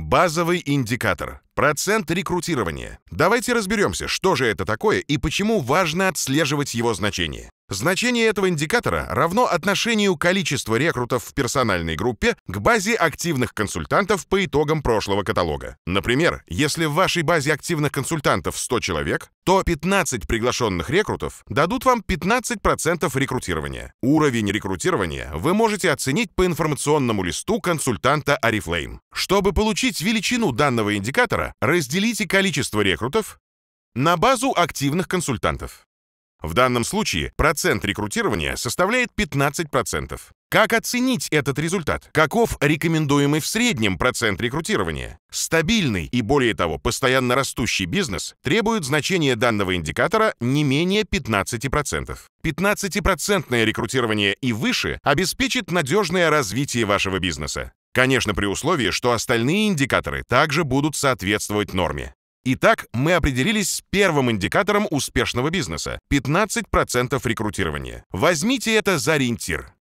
Базовый индикатор – процент рекрутирования. Давайте разберемся, что же это такое и почему важно отслеживать его значение. Значение этого индикатора равно отношению количества рекрутов в персональной группе к базе активных консультантов по итогам прошлого каталога. Например, если в вашей базе активных консультантов 100 человек, то 15 приглашенных рекрутов дадут вам 15% рекрутирования. Уровень рекрутирования вы можете оценить по информационному листу консультанта Арифлейм. Чтобы получить величину данного индикатора, разделите количество рекрутов на базу активных консультантов. В данном случае процент рекрутирования составляет 15%. Как оценить этот результат? Каков рекомендуемый в среднем процент рекрутирования? Стабильный и, более того, постоянно растущий бизнес требует значения данного индикатора не менее 15%. 15% процентное рекрутирование и выше обеспечит надежное развитие вашего бизнеса. Конечно, при условии, что остальные индикаторы также будут соответствовать норме. Итак, мы определились с первым индикатором успешного бизнеса – 15% рекрутирования. Возьмите это за ориентир.